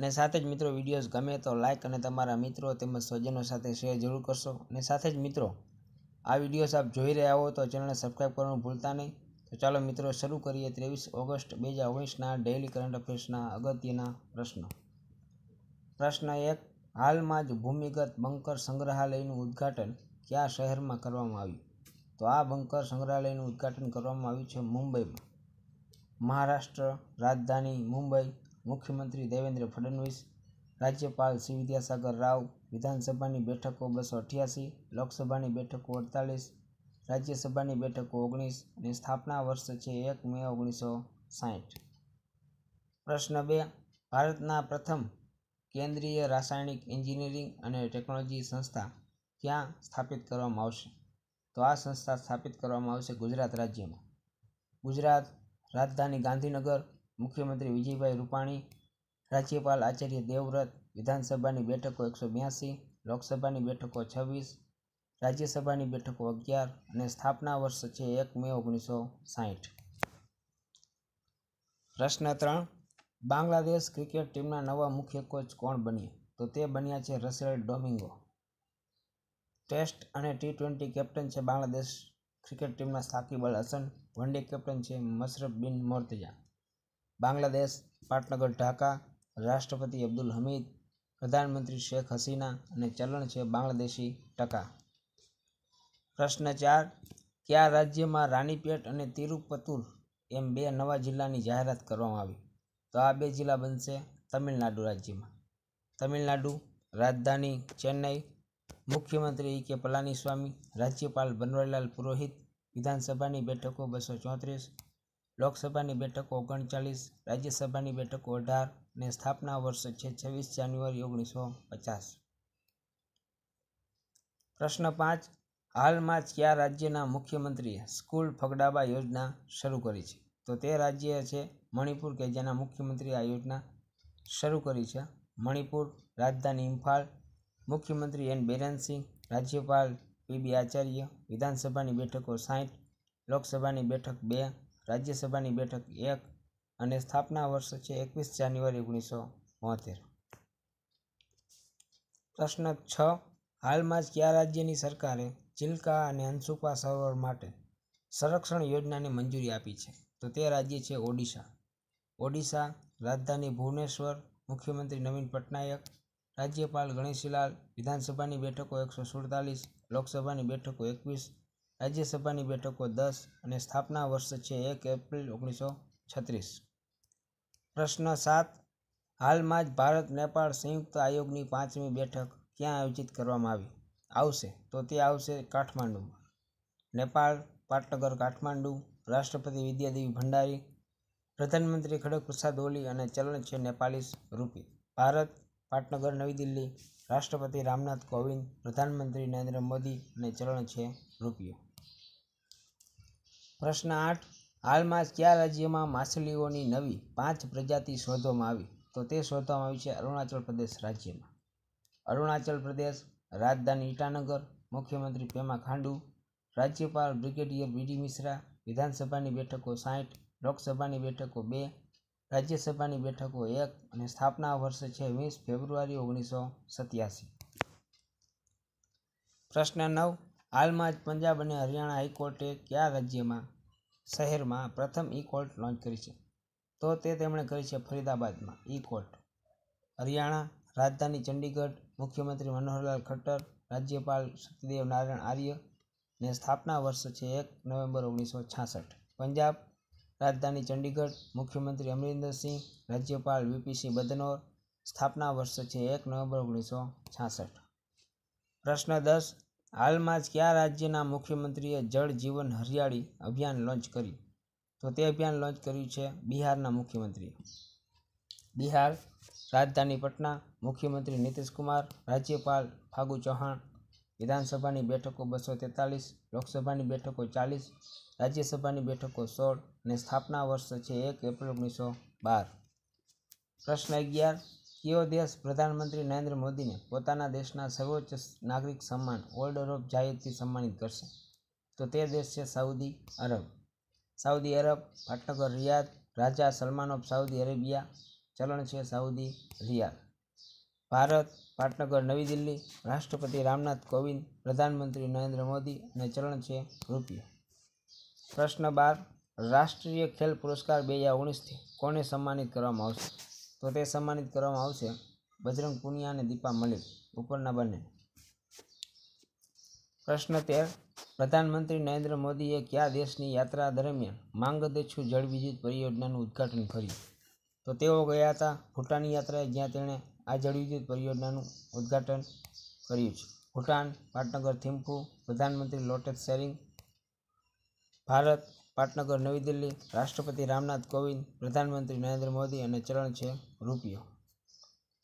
અને સાથે જ મિત્રો વિડીયોઝ ગમે તો લાઇક અને તમારા મિત્રો તેમજ સ્વજનો સાથે શેર જરૂર કરશો અને સાથે જ મિત્રો આ વિડીયોઝ આપ જોઈ રહ્યા હો તો ચેનલને સબસ્ક્રાઈબ કરવાનું ભૂલતા નહીં તો ચાલો મિત્રો શરૂ કરીએ ત્રેવીસ ઓગસ્ટ બે હજાર ઓગણીસના ડેઇલી કરંટ અફેર્સના અગત્યના પ્રશ્નો પ્રશ્ન એક હાલમાં જ ભૂમિગત બંકર સંગ્રહાલયનું ઉદ્ઘાટન કયા શહેરમાં કરવામાં આવ્યું તો આ બંકર સંગ્રહાલયનું ઉદ્ઘાટન કરવામાં આવ્યું છે મુંબઈમાં મહારાષ્ટ્ર રાજધાની મુંબઈ મુખ્યમંત્રી દેવેન્દ્ર ફડણવીસ રાજ્યપાલ શ્રી વિદ્યાસાગર રાવ વિધાનસભાની બેઠકો બસો અઠ્યાસી લોકસભાની બેઠકો અડતાલીસ રાજ્યસભાની બેઠકો ઓગણીસ અને સ્થાપના વર્ષ છે એક મે ઓગણીસો સાહીઠ પ્રશ્ન બે ભારતના પ્રથમ કેન્દ્રીય રાસાયણિક એન્જિનિયરિંગ અને ટેકનોલોજી સંસ્થા ક્યાં સ્થાપિત કરવામાં આવશે તો આ સંસ્થા સ્થાપિત કરવામાં આવશે ગુજરાત રાજ્યમાં ગુજરાત રાજધાની ગાંધીનગર મુખ્યમંત્રી વિજયભાઈ રૂપાણી રાજ્યપાલ આચાર્ય દેવવ્રત વિધાનસભાની બેઠકો એકસો બ્યાસી લોકસભાની બેઠકો છવ્વીસ રાજ્યસભાની બેઠકો અગિયાર અને સ્થાપના વર્ષ છે એક મે ઓગણીસો સાહીઠ પ્રશ્ન ત્રણ બાંગ્લાદેશ ક્રિકેટ ટીમના નવા મુખ્ય કોચ કોણ બન્યા તો તે બન્યા છે રસેલ ડોમિંગો ટેસ્ટ અને ટી ટ્વેન્ટી કેપ્ટન છે બાંગ્લાદેશ ક્રિકેટ ટીમના સાકિબ અલ હસન વનડે કેપ્ટન છે મશરફ બિન મોર્તજા બાંગ્લાદેશ પાટનગર ઢાકા રાષ્ટ્રપતિ અબ્દુલ હમીદ પ્રધાનમંત્રી શેખ હસીના અને ચલણ છે બાંગ્લાદેશી ટકા પ્રશ્ન ચાર કયા રાજ્યમાં રાણીપેટ અને તિરુપતુર એમ બે નવા જિલ્લાની જાહેરાત કરવામાં આવી તો આ બે જિલ્લા બનશે તમિલનાડુ રાજ્યમાં તમિલનાડુ રાજધાની ચેન્નઈ મુખ્યમંત્રી ઈ કે પલાનીસ્વામી રાજ્યપાલ બનવારીલાલ પુરોહિત વિધાનસભાની બેઠકો બસો ચોત્રીસ લોકસભાની બેઠકો ઓગણચાલીસ રાજ્યસભાની બેઠકો અઢાર અને સ્થાપના વર્ષ છે છવ્વીસ જાન્યુઆરી ઓગણીસો પચાસ પ્રશ્ન પાંચ હાલમાં જ કયા રાજ્યના મુખ્યમંત્રીએ સ્કૂલ ફગડાવા યોજના શરૂ કરી છે તો તે રાજ્ય છે મણિપુર કે જેના મુખ્યમંત્રી આ યોજના શરૂ કરી છે મણિપુર રાજધાની ઇમ્ફાળ મુખ્યમંત્રી એન બિરેન સિંહ રાજ્યપાલ પીબી આચાર્ય વિધાનસભાની બેઠકો સાહીઠ લોકસભાની બેઠક બે રાજ્યસભાની બેઠક એક અને સ્થાપના વર્ષ છે એકવીસ જાન્યુઆરી ઓગણીસો બોતેર પ્રશ્ન છ હાલમાં જ કયા રાજ્યની સરકારે ચિલ્કા અને અંશુપા સરોવર માટે સંરક્ષણ યોજનાને મંજૂરી આપી છે તો તે રાજ્ય છે ઓડિશા ઓડિશા રાજધાની ભુવનેશ્વર મુખ્યમંત્રી નવીન પટનાયક રાજ્યપાલ ગણેશીલાલ વિધાનસભાની બેઠકો એકસો સુડતાલીસ લોકસભાની બેઠકો એકવીસ રાજ્યસભાની બેઠકો દસ અને સ્થાપના વર્ષ છે એક એપ્રિલ ઓગણીસો છત્રીસ પ્રશ્ન સાત હાલમાં જ ભારત નેપાળ સંયુક્ત આયોગની પાંચમી બેઠક ક્યાં આયોજિત કરવામાં આવી આવશે તો તે આવશે કાઠમાંડુમાં નેપાળ પાટનગર કાઠમાંડુ રાષ્ટ્રપતિ વિદ્યાદેવી ભંડારી પ્રધાનમંત્રી ખડક પ્રસાદ ઓલી અને ચલણ છે નેપાલીસ રૂપી ભારત પાટનગર નવી દિલ્હી રાષ્ટ્રપતિ રામનાથ કોવિંદ પ્રધાનમંત્રી નરેન્દ્ર મોદી અને ચલણ છે રૂપિયો પ્રશ્ન આઠ હાલમાં કયા રાજ્યમાં માછલીઓની નવી પાંચ પ્રજાતિ શોધવામાં આવી તો તે શોધવામાં આવી છે અરુણાચલ પ્રદેશ રાજ્યમાં અરુણાચલ પ્રદેશ રાજધાની ઈટાનગર મુખ્યમંત્રી પેમા ખાંડુ રાજ્યપાલ બ્રિગેડિયર વીડી મિશ્રા વિધાનસભાની બેઠકો સાઠ લોકસભાની બેઠકો બે રાજ્યસભાની બેઠકો એક અને સ્થાપના વર્ષ છે વીસ ફેબ્રુઆરી ઓગણીસો સત્યાસી પ્રશ્ન નવ હાલમાં જ પંજાબ અને હરિયાણા હાઈકોર્ટે કયા રાજ્યમાં શહેરમાં પ્રથમ ઈ કોર્ટ લોન્ચ કરી છે તો તે તેમણે કરી છે ફરીદાબાદમાં ઈ કોર્ટ હરિયાણા રાજધાની ચંડીગઢ મુખ્યમંત્રી મનોહરલાલ ખટ્ટર રાજ્યપાલ સત્યદેવ નારાયણ આર્ય ને સ્થાપના વર્ષ છે એક નવેમ્બર ઓગણીસો છાસઠ પંજાબ રાજધાની ચંડીગઢ મુખ્યમંત્રી અમરિન્દરસિંહ રાજ્યપાલ વીપીસિંહ બદનોર સ્થાપના વર્ષ છે એક નવેમ્બર ઓગણીસો છાસઠ પ્રશ્ન દસ હાલમાં જ કયા રાજ્યના મુખ્યમંત્રીએ જળ જીવન હરિયાળી અભિયાન લોન્ચ કર્યું તો તે અભિયાન લોન્ચ કર્યું છે બિહારના મુખ્યમંત્રીએ બિહાર રાજધાની પટના મુખ્યમંત્રી નીતિશ કુમાર રાજ્યપાલ ફાગુ ચૌહાણ વિધાનસભાની બેઠકો બસો તેતાલીસ લોકસભાની બેઠકો ચાલીસ રાજ્યસભાની બેઠકો સોળ અને સ્થાપના વર્ષ છે એક એપ્રિલ ઓગણીસો બાર પ્રશ્ન અગિયાર કયો દેશ પ્રધાનમંત્રી નરેન્દ્ર મોદીને પોતાના દેશના સર્વોચ્ચ નાગરિક સન્માન ઓર્ડર ઓફ જાહેરથી સન્માનિત કરશે તો તે દેશ છે સાઉદી અરબ સાઉદી અરબ પાટનગર રિયાદ રાજા સલમાન ઓફ સાઉદી અરેબિયા ચલણ છે સાઉદી રિયાદ ભારત પાટનગર નવી દિલ્હી રાષ્ટ્રપતિ રામનાથ કોવિંદ પ્રધાનમંત્રી નરેન્દ્ર મોદી અને ચલણ છે રૂપિયા પ્રશ્ન બાર રાષ્ટ્રીય ખેલ પુરસ્કાર બે હજાર ઓગણીસથી કોને સન્માનિત કરવામાં આવશે તો તે સન્માનિત કરવામાં આવશે બજરંગ પુનિયા અને દીપા મલિક ઉપરના બંને પ્રશ્ન તેર પ્રધાનમંત્રી નરેન્દ્ર મોદીએ કયા દેશની યાત્રા દરમિયાન માંગદેછુ જળવિદ્યુત પરિયોજનાનું ઉદ્ઘાટન કર્યું તો તેઓ ગયા હતા ભૂટાનની યાત્રાએ જ્યાં તેણે આ જળવિદ્યુત પરિયોજનાનું ઉદ્ઘાટન કર્યું છે ભૂટાન પાટનગર થિમ્પુ પ્રધાનમંત્રી લોટેટ શેરિંગ ભારત પાટનગર નવી દિલ્હી રાષ્ટ્રપતિ રામનાથ કોવિંદ પ્રધાનમંત્રી નરેન્દ્ર મોદી અને ચરણ છે રૂપિયો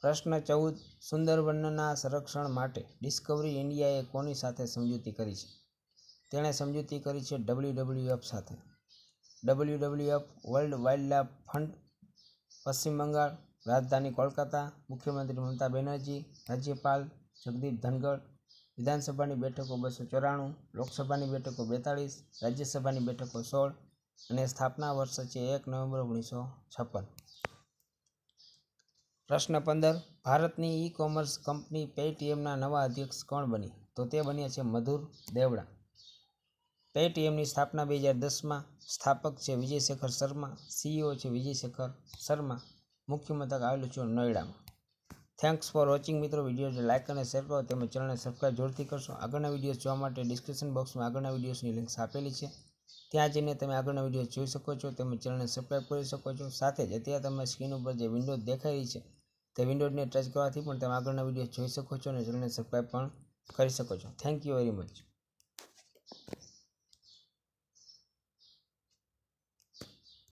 પ્રશ્ન ચૌદ સુંદરવનના સંરક્ષણ માટે ડિસ્કવરી ઇન્ડિયાએ કોની સાથે સમજૂતી કરી છે તેણે સમજૂતી કરી છે ડબલ્યુડબલ્યુએફ સાથે ડબલ્યુડબલ્યુએફ વર્લ્ડ વાઇલ્ડલાઇફ ફંડ પશ્ચિમ બંગાળ રાજધાની કોલકાતા મુખ્યમંત્રી મમતા બેનર્જી રાજ્યપાલ જગદીપ ધનગઢ વિધાનસભાની બેઠકો બસો ચોરાણું લોકસભાની બેઠકો બેતાળીસ રાજ્યસભાની બેઠકો સોળ અને સ્થાપના વર્ષ છે એક નવેમ્બર ઓગણીસો છપ્પન પ્રશ્ન પંદર ભારતની ઈ કોમર્સ કંપની પેટીએમના નવા અધ્યક્ષ કોણ બની તો તે બન્યા છે મધુર દેવડા પેટીએમની સ્થાપના બે હજાર દસમાં સ્થાપક છે વિજયશેખર શર્મા સીઈઓ છે વિજયશેખર શર્મા મુખ્ય મથક આવેલું છે નોઈડામાં થેન્ક્સ ફોર વોચિંગ મિત્રો વિડીયો લાઇક અને શેર કરો તેમજ ચેનલને સબસ્ક્રાઈબ જરૂરથી કરશો આગળના વિડીયો જોવા માટે ડિસ્ક્રિપ્શન બોક્સમાં આગળના વિડીયોની લિંક્સ આપેલી છે ત્યાં જઈને તમે આગળના વિડીયો જોઈ શકો છો તેમજ ચેનલને સબસ્ક્રાઈબ કરી શકો છો સાથે જ અત્યારે તમે સ્ક્રીન ઉપર જે વિન્ડો દેખાઈ રહી છે તે વિન્ડોને ટચ કરવાથી પણ તમે આગળના વિડીયો જોઈ શકો છો અને ચેનલને સબસ્ક્રાઈબ પણ કરી શકો છો થેન્ક યુ વેરી મચ